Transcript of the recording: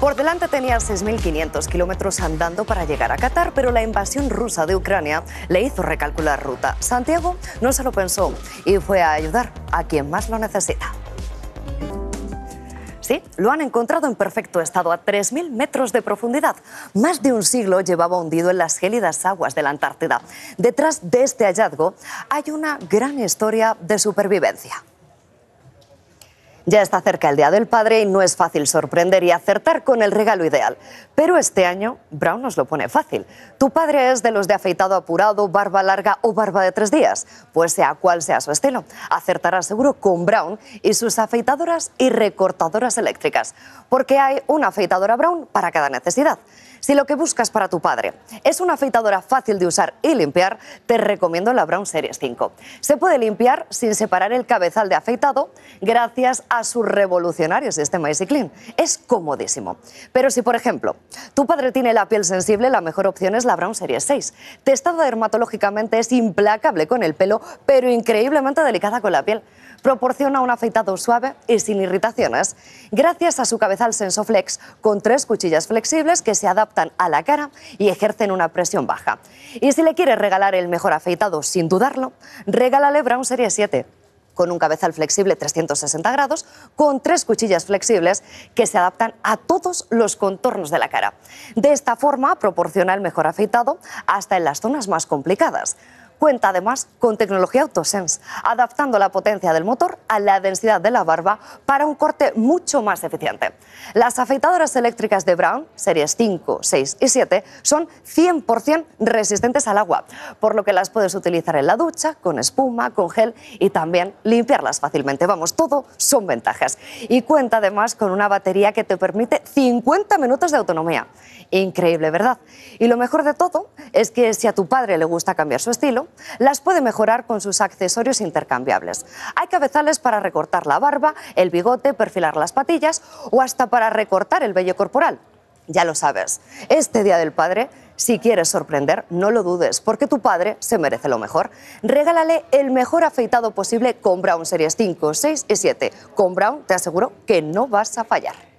Por delante tenía 6.500 kilómetros andando para llegar a Qatar, pero la invasión rusa de Ucrania le hizo recalcular ruta. Santiago no se lo pensó y fue a ayudar a quien más lo necesita. Sí, lo han encontrado en perfecto estado a 3.000 metros de profundidad. Más de un siglo llevaba hundido en las gélidas aguas de la Antártida. Detrás de este hallazgo hay una gran historia de supervivencia. Ya está cerca el Día del Padre y no es fácil sorprender y acertar con el regalo ideal. Pero este año Brown nos lo pone fácil. Tu padre es de los de afeitado apurado, barba larga o barba de tres días. Pues sea cual sea su estilo, acertará seguro con Brown y sus afeitadoras y recortadoras eléctricas. Porque hay una afeitadora Brown para cada necesidad. Si lo que buscas para tu padre es una afeitadora fácil de usar y limpiar, te recomiendo la Brown Series 5. Se puede limpiar sin separar el cabezal de afeitado gracias a su revolucionario sistema Easy Clean. Es comodísimo. Pero si, por ejemplo, tu padre tiene la piel sensible, la mejor opción es la Brown Series 6. Testada dermatológicamente es implacable con el pelo, pero increíblemente delicada con la piel. Proporciona un afeitado suave y sin irritaciones. Gracias a su cabezal SensoFlex con tres cuchillas flexibles que se adaptan a la cara y ejercen una presión baja. Y si le quieres regalar el mejor afeitado sin dudarlo, regálale Brown Serie 7 con un cabezal flexible 360 grados, con tres cuchillas flexibles que se adaptan a todos los contornos de la cara. De esta forma proporciona el mejor afeitado hasta en las zonas más complicadas. Cuenta además con tecnología AutoSense, adaptando la potencia del motor a la densidad de la barba para un corte mucho más eficiente. Las afeitadoras eléctricas de Brown, series 5, 6 y 7, son 100% resistentes al agua, por lo que las puedes utilizar en la ducha, con espuma, con gel y también limpiarlas fácilmente. Vamos, todo son ventajas. Y cuenta además con una batería que te permite 50 minutos de autonomía. Increíble, ¿verdad? Y lo mejor de todo es que si a tu padre le gusta cambiar su estilo, las puede mejorar con sus accesorios intercambiables. Hay cabezales para recortar la barba, el bigote, perfilar las patillas o hasta para recortar el vello corporal. Ya lo sabes, este Día del Padre, si quieres sorprender, no lo dudes, porque tu padre se merece lo mejor. Regálale el mejor afeitado posible con Brown Series 5, 6 y 7. Con Brown te aseguro que no vas a fallar.